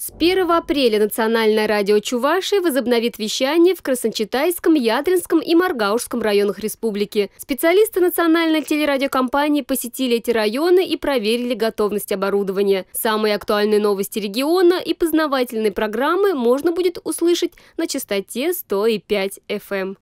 С 1 апреля Национальное радио Чувашии возобновит вещание в Красночитайском, Ядринском и Маргаушском районах республики. Специалисты национальной телерадиокомпании посетили эти районы и проверили готовность оборудования. Самые актуальные новости региона и познавательные программы можно будет услышать на частоте 105 FM.